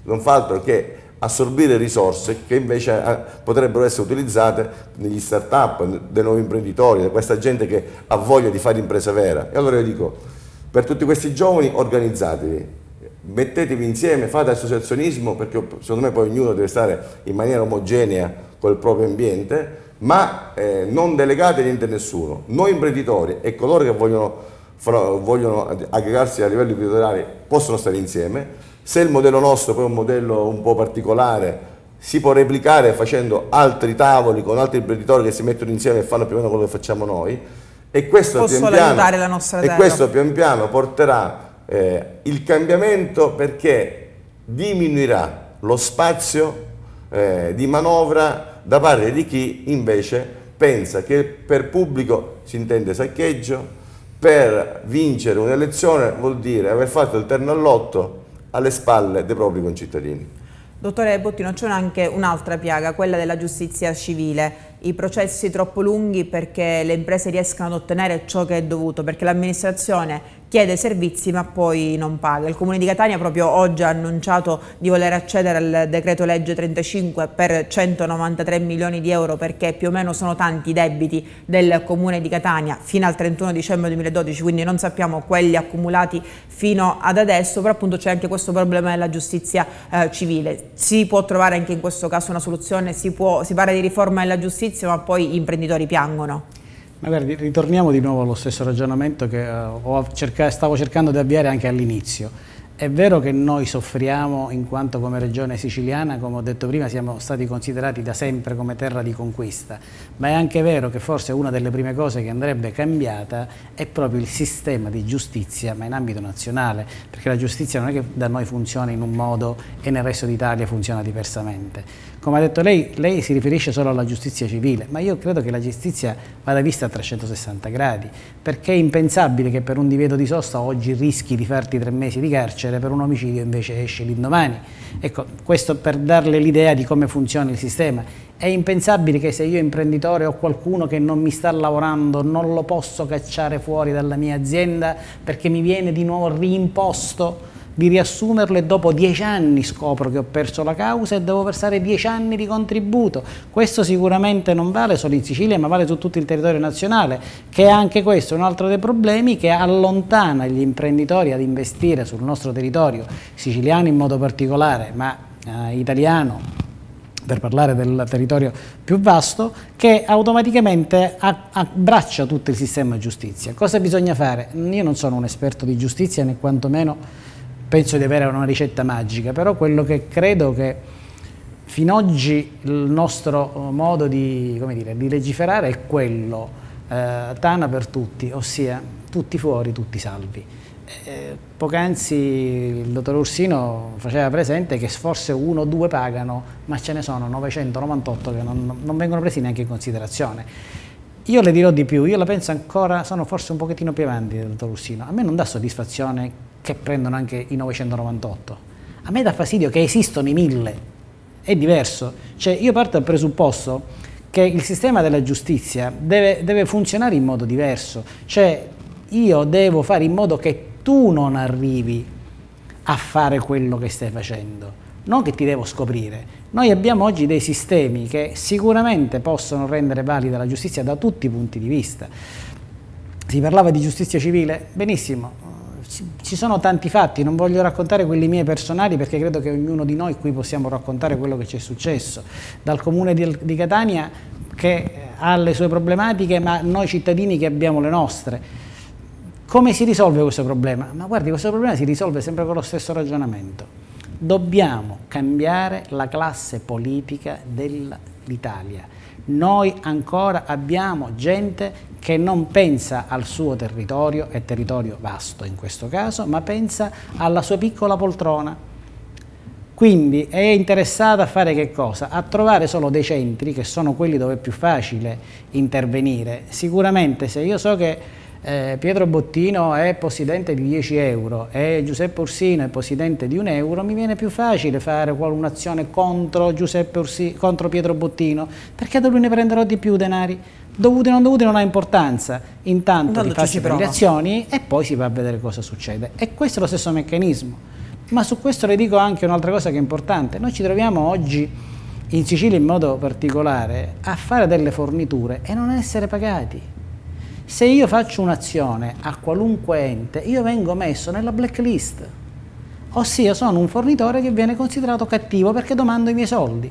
non fa altro che assorbire risorse che invece eh, potrebbero essere utilizzate negli start-up, dai nuovi imprenditori, da questa gente che ha voglia di fare impresa vera. E allora io dico, per tutti questi giovani organizzatevi, mettetevi insieme, fate associazionismo, perché secondo me poi ognuno deve stare in maniera omogenea col proprio ambiente, ma eh, non delegate niente a nessuno. Noi imprenditori e coloro che vogliono, vogliono aggregarsi a livello imprenditoriale possono stare insieme, se il modello nostro poi è un modello un po' particolare, si può replicare facendo altri tavoli con altri imprenditori che si mettono insieme e fanno più o meno quello che facciamo noi e questo, pian piano, e questo pian piano, porterà eh, il cambiamento perché diminuirà lo spazio eh, di manovra da parte di chi invece pensa che per pubblico si intende saccheggio, per vincere un'elezione vuol dire aver fatto il terno all'otto alle spalle dei propri concittadini. Dottore Bottino, c'è anche un'altra piaga, quella della giustizia civile i processi troppo lunghi perché le imprese riescano ad ottenere ciò che è dovuto, perché l'amministrazione chiede servizi ma poi non paga. Il Comune di Catania proprio oggi ha annunciato di voler accedere al decreto legge 35 per 193 milioni di euro perché più o meno sono tanti i debiti del Comune di Catania fino al 31 dicembre 2012, quindi non sappiamo quelli accumulati fino ad adesso, però appunto c'è anche questo problema della giustizia eh, civile. Si può trovare anche in questo caso una soluzione, si, può, si parla di riforma della giustizia giustizia, ma poi gli imprenditori piangono. Magari ritorniamo di nuovo allo stesso ragionamento che eh, cercato, stavo cercando di avviare anche all'inizio. È vero che noi soffriamo in quanto come regione siciliana, come ho detto prima, siamo stati considerati da sempre come terra di conquista, ma è anche vero che forse una delle prime cose che andrebbe cambiata è proprio il sistema di giustizia, ma in ambito nazionale, perché la giustizia non è che da noi funziona in un modo e nel resto d'Italia funziona diversamente come ha detto lei, lei si riferisce solo alla giustizia civile, ma io credo che la giustizia vada vista a 360 gradi, perché è impensabile che per un divieto di sosta oggi rischi di farti tre mesi di carcere, per un omicidio invece esci l'indomani. Ecco, questo per darle l'idea di come funziona il sistema. È impensabile che se io imprenditore ho qualcuno che non mi sta lavorando, non lo posso cacciare fuori dalla mia azienda perché mi viene di nuovo rimposto di riassumerlo e dopo dieci anni scopro che ho perso la causa e devo versare dieci anni di contributo. Questo sicuramente non vale solo in Sicilia ma vale su tutto il territorio nazionale, che è anche questo un altro dei problemi che allontana gli imprenditori ad investire sul nostro territorio, siciliano in modo particolare, ma eh, italiano per parlare del territorio più vasto, che automaticamente abbraccia tutto il sistema giustizia. Cosa bisogna fare? Io non sono un esperto di giustizia né quantomeno penso di avere una ricetta magica, però quello che credo che fino ad oggi il nostro eh, modo di, dire, di legiferare è quello, eh, tana per tutti, ossia tutti fuori, tutti salvi. Eh, poc'anzi il dottor Ursino faceva presente che forse uno o due pagano, ma ce ne sono 998 che non, non vengono presi neanche in considerazione. Io le dirò di più, io la penso ancora, sono forse un pochettino più avanti del dottor Ursino. A me non dà soddisfazione che prendono anche i 998. A me dà fastidio che esistono i 1000, è diverso. Cioè io parto dal presupposto che il sistema della giustizia deve, deve funzionare in modo diverso. Cioè io devo fare in modo che tu non arrivi a fare quello che stai facendo, non che ti devo scoprire. Noi abbiamo oggi dei sistemi che sicuramente possono rendere valida la giustizia da tutti i punti di vista. Si parlava di giustizia civile, benissimo, ci sono tanti fatti, non voglio raccontare quelli miei personali perché credo che ognuno di noi qui possiamo raccontare quello che ci è successo. Dal comune di Catania che eh, ha le sue problematiche, ma noi cittadini che abbiamo le nostre. Come si risolve questo problema? Ma guardi, questo problema si risolve sempre con lo stesso ragionamento. Dobbiamo cambiare la classe politica della città l'Italia. Noi ancora abbiamo gente che non pensa al suo territorio, è territorio vasto in questo caso, ma pensa alla sua piccola poltrona. Quindi è interessata a fare che cosa? A trovare solo dei centri, che sono quelli dove è più facile intervenire. Sicuramente se io so che eh, Pietro Bottino è possidente di 10 euro e Giuseppe Orsino è possidente di 1 euro, mi viene più facile fare un'azione contro, contro Pietro Bottino, perché da lui ne prenderò di più denari? Dovuti o non dovuti non ha importanza, intanto Dove ti faccio le azioni e poi si va a vedere cosa succede. E questo è lo stesso meccanismo. Ma su questo le dico anche un'altra cosa che è importante. Noi ci troviamo oggi, in Sicilia in modo particolare, a fare delle forniture e non essere pagati. Se io faccio un'azione a qualunque ente, io vengo messo nella blacklist, ossia sono un fornitore che viene considerato cattivo perché domando i miei soldi.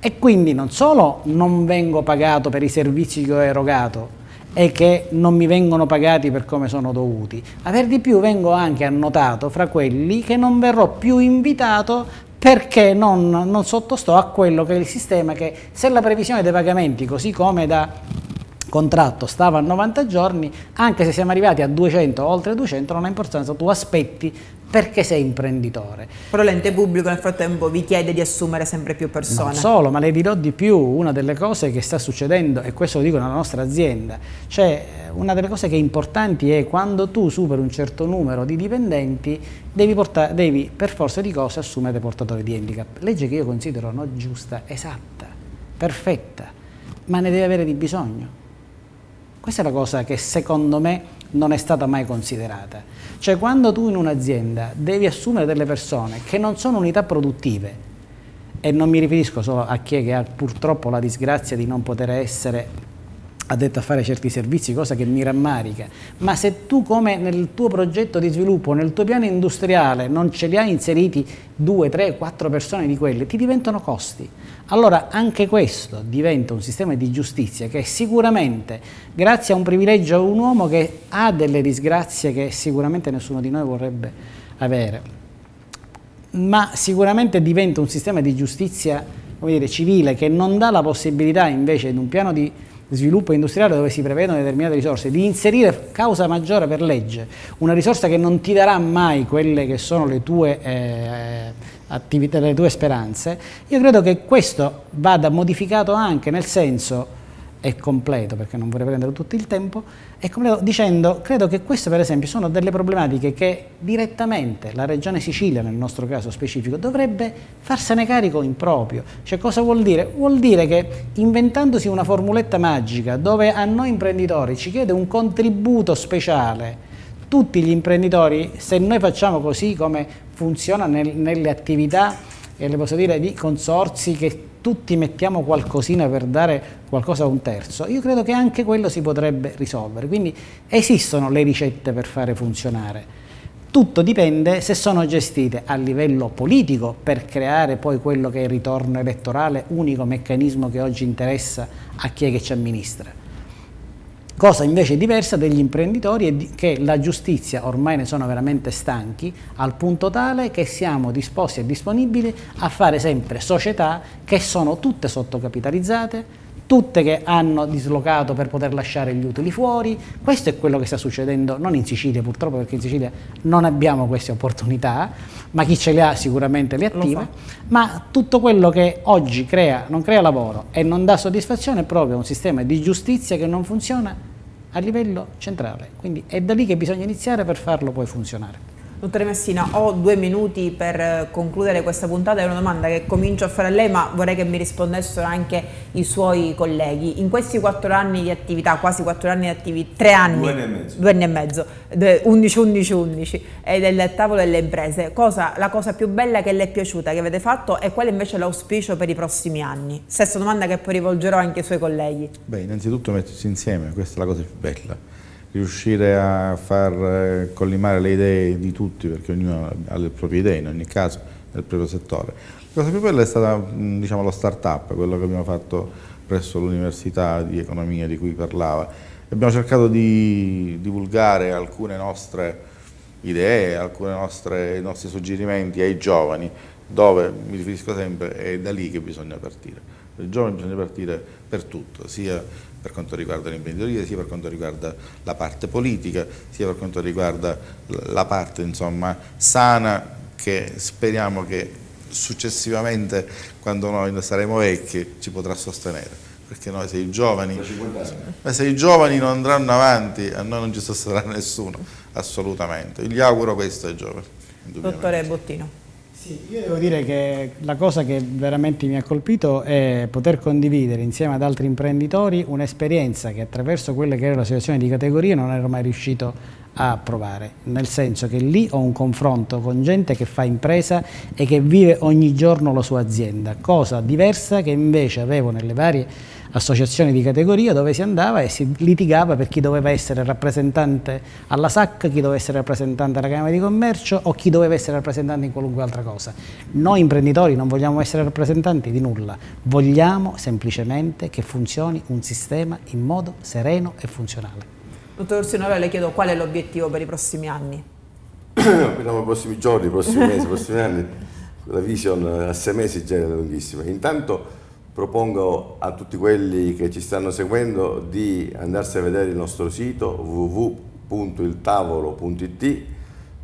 E quindi non solo non vengo pagato per i servizi che ho erogato, e che non mi vengono pagati per come sono dovuti. ma per di più vengo anche annotato fra quelli che non verrò più invitato perché non, non sottostò a quello che è il sistema che se la previsione dei pagamenti, così come da contratto stava a 90 giorni, anche se siamo arrivati a 200 o oltre 200 non ha importanza, tu aspetti perché sei imprenditore. Però l'ente pubblico nel frattempo vi chiede di assumere sempre più persone. Non solo, ma le dirò di più, una delle cose che sta succedendo, e questo lo dico nella nostra azienda, cioè eh, una delle cose che è importante è quando tu superi un certo numero di dipendenti devi, portare, devi per forza di cose assumere portatori di handicap. Legge che io considero no, giusta, esatta, perfetta, ma ne devi avere di bisogno. Questa è la cosa che secondo me non è stata mai considerata. Cioè quando tu in un'azienda devi assumere delle persone che non sono unità produttive, e non mi riferisco solo a chi è che ha purtroppo la disgrazia di non poter essere addetto a fare certi servizi, cosa che mi rammarica, ma se tu come nel tuo progetto di sviluppo, nel tuo piano industriale non ce li hai inseriti due, tre, quattro persone di quelle, ti diventano costi allora anche questo diventa un sistema di giustizia che sicuramente, grazie a un privilegio a un uomo che ha delle disgrazie che sicuramente nessuno di noi vorrebbe avere, ma sicuramente diventa un sistema di giustizia dire, civile che non dà la possibilità invece in un piano di sviluppo industriale dove si prevedono determinate risorse, di inserire causa maggiore per legge, una risorsa che non ti darà mai quelle che sono le tue... Eh, attività, delle tue speranze, io credo che questo vada modificato anche nel senso, è completo perché non vorrei prendere tutto il tempo, è completo dicendo credo che queste per esempio sono delle problematiche che direttamente la regione Sicilia nel nostro caso specifico dovrebbe farsene carico in proprio. Cioè cosa vuol dire? Vuol dire che inventandosi una formuletta magica dove a noi imprenditori ci chiede un contributo speciale tutti gli imprenditori, se noi facciamo così come funziona nel, nelle attività, eh, le posso dire, di consorzi che tutti mettiamo qualcosina per dare qualcosa a un terzo, io credo che anche quello si potrebbe risolvere. Quindi esistono le ricette per fare funzionare. Tutto dipende se sono gestite a livello politico per creare poi quello che è il ritorno elettorale, unico meccanismo che oggi interessa a chi è che ci amministra cosa invece diversa degli imprenditori che la giustizia ormai ne sono veramente stanchi al punto tale che siamo disposti e disponibili a fare sempre società che sono tutte sottocapitalizzate, tutte che hanno dislocato per poter lasciare gli utili fuori. Questo è quello che sta succedendo, non in Sicilia purtroppo, perché in Sicilia non abbiamo queste opportunità, ma chi ce le ha sicuramente le attiva. Ma tutto quello che oggi crea, non crea lavoro e non dà soddisfazione è proprio un sistema di giustizia che non funziona a livello centrale. Quindi è da lì che bisogna iniziare per farlo poi funzionare. Dottore Messina, ho due minuti per eh, concludere questa puntata. È una domanda che comincio a fare a lei, ma vorrei che mi rispondessero anche i suoi colleghi. In questi quattro anni di attività, quasi quattro anni di attività, tre anni, due anni e mezzo, due anni e mezzo 11, 11, 11, e del tavolo delle imprese, cosa, la cosa più bella che le è piaciuta, che avete fatto, e qual è invece l'auspicio per i prossimi anni? Stessa domanda che poi rivolgerò anche ai suoi colleghi. Beh, innanzitutto metterci insieme, questa è la cosa più bella riuscire a far eh, collimare le idee di tutti, perché ognuno ha le proprie idee in ogni caso, nel proprio settore. La cosa più bella è stata mm, diciamo, lo start-up, quello che abbiamo fatto presso l'Università di Economia di cui parlava. Abbiamo cercato di divulgare alcune nostre idee, alcuni nostri suggerimenti ai giovani, dove, mi riferisco sempre, è da lì che bisogna partire. Per i giovani bisogna partire per tutto, sia per quanto riguarda l'imprenditoria, sia per quanto riguarda la parte politica, sia per quanto riguarda la parte insomma, sana che speriamo che successivamente quando noi saremo vecchi ci potrà sostenere perché noi se i giovani, se i giovani non andranno avanti a noi non ci sosterrà nessuno assolutamente gli auguro questo ai giovani dottore Bottino sì, io devo dire che la cosa che veramente mi ha colpito è poter condividere insieme ad altri imprenditori un'esperienza che attraverso quella che era la situazione di categoria non ero mai riuscito a provare, nel senso che lì ho un confronto con gente che fa impresa e che vive ogni giorno la sua azienda, cosa diversa che invece avevo nelle varie associazioni di categoria dove si andava e si litigava per chi doveva essere rappresentante alla SAC, chi doveva essere rappresentante alla Camera di Commercio o chi doveva essere rappresentante in qualunque altra cosa. Noi imprenditori non vogliamo essere rappresentanti di nulla, vogliamo semplicemente che funzioni un sistema in modo sereno e funzionale. Dottor Sinora, le chiedo qual è l'obiettivo per i prossimi anni? Vediamo i prossimi giorni, i prossimi mesi, i prossimi anni. La vision a sei mesi già è lunghissima. Intanto propongo a tutti quelli che ci stanno seguendo di andarsi a vedere il nostro sito www.iltavolo.it,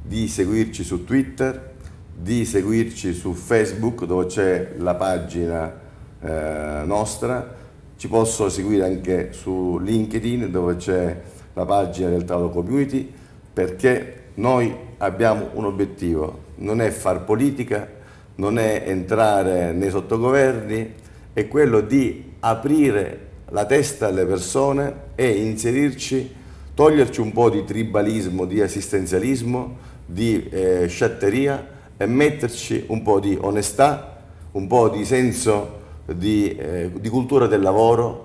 di seguirci su Twitter, di seguirci su Facebook dove c'è la pagina eh, nostra, ci possono seguire anche su LinkedIn dove c'è la pagina del Tavolo Community perché noi abbiamo un obiettivo, non è far politica, non è entrare nei sottogoverni, è quello di aprire la testa alle persone e inserirci, toglierci un po' di tribalismo, di assistenzialismo, di eh, sciatteria e metterci un po' di onestà, un po' di senso di, eh, di cultura del lavoro,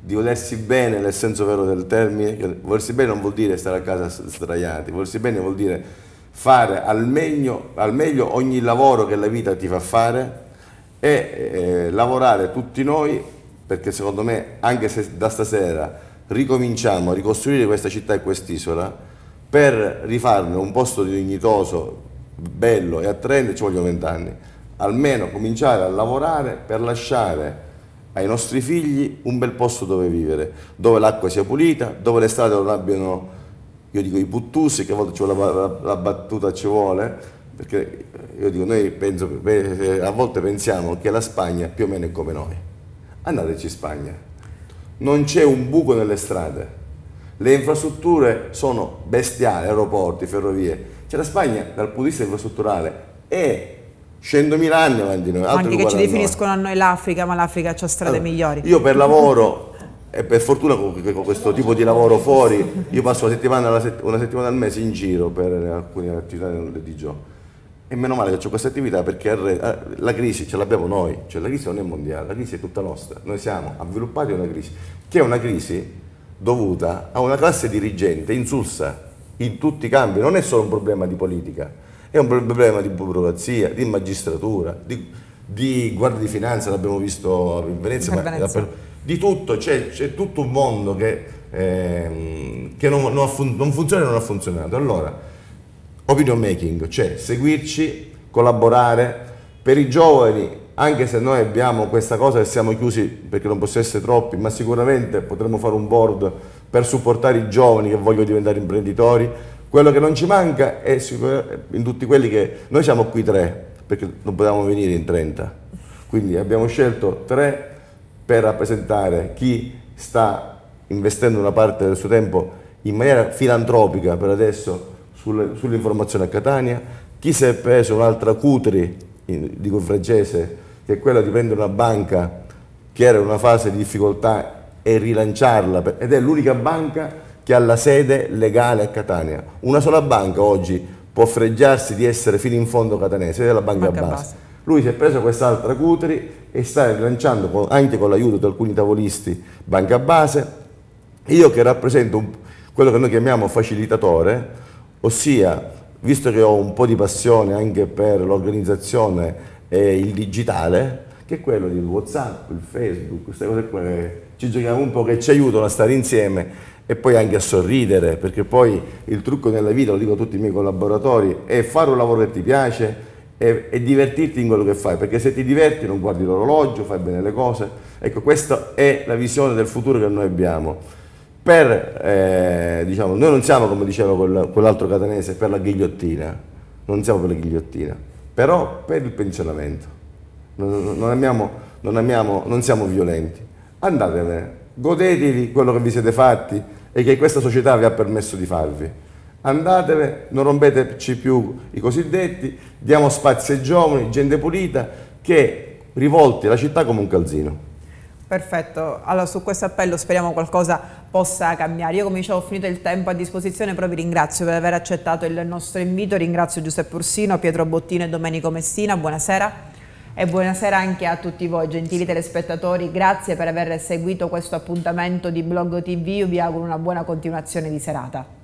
di volersi bene nel senso vero del termine, volersi bene non vuol dire stare a casa sdraiati, volersi bene vuol dire fare al meglio, al meglio ogni lavoro che la vita ti fa fare e eh, lavorare tutti noi perché secondo me anche se da stasera ricominciamo a ricostruire questa città e quest'isola per rifarne un posto dignitoso, bello e attraente ci vogliono vent'anni almeno cominciare a lavorare per lasciare ai nostri figli un bel posto dove vivere, dove l'acqua sia pulita, dove le strade non abbiano, io dico i puttusi, che a volte la, la, la battuta ci vuole, perché eh, io dico, noi penso, eh, a volte pensiamo che la Spagna più o meno è come noi. Andateci in Spagna. Non c'è un buco nelle strade. Le infrastrutture sono bestiali, aeroporti, ferrovie. Cioè la Spagna dal punto di vista infrastrutturale è 100.000 anni avanti noi. Anche che ci definiscono a noi l'Africa, ma l'Africa ha strade allora, migliori. Io per lavoro e per fortuna con, questo tipo di lavoro fuori, io passo una settimana, una settimana al mese in giro per alcune attività di gioco e meno male che c'è questa attività perché eh, la crisi ce l'abbiamo noi, cioè la crisi non è mondiale, la crisi è tutta nostra, noi siamo avviluppati una crisi, che è una crisi dovuta a una classe dirigente insulsa in tutti i campi, non è solo un problema di politica, è un problema di burocrazia, di magistratura, di, di guardia di finanza, l'abbiamo visto in Venezia, ma Venezia. Per, di tutto, c'è, c'è, tutto un mondo che, eh, che non, non, fun- non funziona e non ha funzionato. Allora, opinion making, cioè seguirci, collaborare. Per i giovani, anche se noi abbiamo questa cosa e siamo chiusi perché non possiamo essere troppi, ma sicuramente potremmo fare un board per supportare i giovani che vogliono diventare imprenditori. Quello che non ci manca è in tutti quelli che... Noi siamo qui tre, perché non potevamo venire in 30. Quindi abbiamo scelto tre per rappresentare chi sta investendo una parte del suo tempo in maniera filantropica per adesso sull'informazione a Catania, chi si è preso un'altra cutri, dico in francese, che è quella di prendere una banca che era in una fase di difficoltà e rilanciarla, ed è l'unica banca che ha la sede legale a Catania. Una sola banca oggi può freggiarsi di essere fino in fondo catanese, ed è la Banca, banca Base. Base. Lui si è preso quest'altra cutri e sta rilanciando anche con l'aiuto di alcuni tavolisti Banca Base. Io che rappresento quello che noi chiamiamo facilitatore, ossia visto che ho un po' di passione anche per l'organizzazione e il digitale, che è quello di Whatsapp, il Facebook, queste cose qua ci giochiamo un po', che ci aiutano a stare insieme e poi anche a sorridere, perché poi il trucco nella vita, lo dico a tutti i miei collaboratori, è fare un lavoro che ti piace e, e divertirti in quello che fai, perché se ti diverti non guardi l'orologio, fai bene le cose. Ecco, questa è la visione del futuro che noi abbiamo per, eh, diciamo, noi non siamo, come diceva quell'altro catanese, per la ghigliottina, non siamo per la ghigliottina, però per il pensionamento. Non, non, amiamo, non, amiamo, non siamo violenti. Andatevene, godetevi quello che vi siete fatti e che questa società vi ha permesso di farvi. Andatevene, non rompeteci più i cosiddetti, diamo spazio ai giovani, gente pulita, che rivolti la città come un calzino. Perfetto, allora su questo appello speriamo qualcosa possa cambiare. Io come dicevo ho finito il tempo a disposizione, però vi ringrazio per aver accettato il nostro invito, ringrazio Giuseppe Ursino, Pietro Bottino e Domenico Messina, buonasera e buonasera anche a tutti voi gentili telespettatori, grazie per aver seguito questo appuntamento di Blog TV, Io vi auguro una buona continuazione di serata.